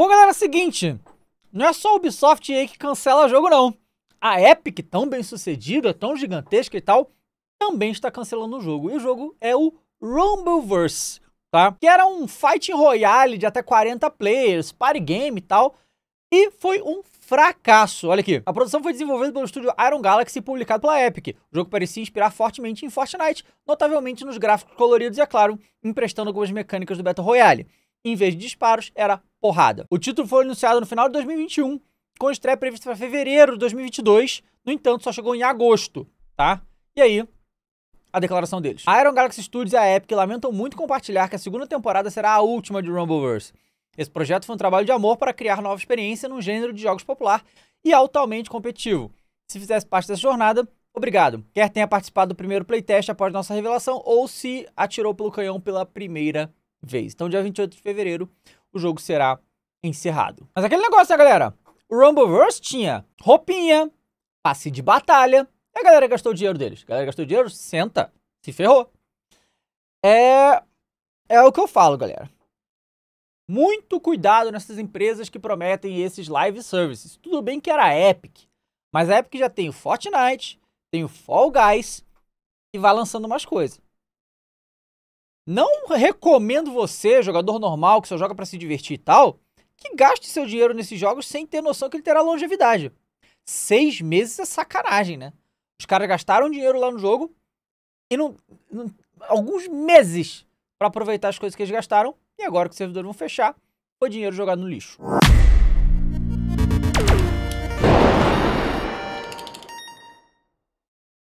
Bom, galera, é o seguinte. Não é só a Ubisoft aí que cancela jogo, não. A Epic, tão bem sucedida, tão gigantesca e tal, também está cancelando o jogo. E o jogo é o Rumbleverse, tá? Que era um fighting royale de até 40 players, party game e tal. E foi um fracasso. Olha aqui. A produção foi desenvolvida pelo estúdio Iron Galaxy e publicado pela Epic. O jogo parecia inspirar fortemente em Fortnite, notavelmente nos gráficos coloridos e, é claro, emprestando algumas mecânicas do Battle Royale. Em vez de disparos, era porrada. O título foi anunciado no final de 2021, com estreia prevista para fevereiro de 2022, no entanto, só chegou em agosto, tá? E aí, a declaração deles. A Iron Galaxy Studios e a Epic lamentam muito compartilhar que a segunda temporada será a última de Rumbleverse. Esse projeto foi um trabalho de amor para criar nova experiência num gênero de jogos popular e altamente competitivo. Se fizesse parte dessa jornada, obrigado. Quer tenha participado do primeiro playtest após nossa revelação ou se atirou pelo canhão pela primeira vez. Então, dia 28 de fevereiro, o jogo será encerrado. Mas aquele negócio, né, galera? O Rumbleverse tinha roupinha, passe de batalha, e a galera gastou o dinheiro deles. A galera gastou dinheiro, senta, se ferrou. É, é o que eu falo, galera. Muito cuidado nessas empresas que prometem esses live services. Tudo bem que era a Epic, mas a Epic já tem o Fortnite, tem o Fall Guys e vai lançando umas coisas. Não recomendo você, jogador normal que só joga para se divertir e tal, que gaste seu dinheiro nesses jogos sem ter noção que ele terá longevidade. Seis meses é sacanagem, né? Os caras gastaram dinheiro lá no jogo e não, não alguns meses para aproveitar as coisas que eles gastaram e agora que os servidores vão fechar, foi dinheiro jogado no lixo.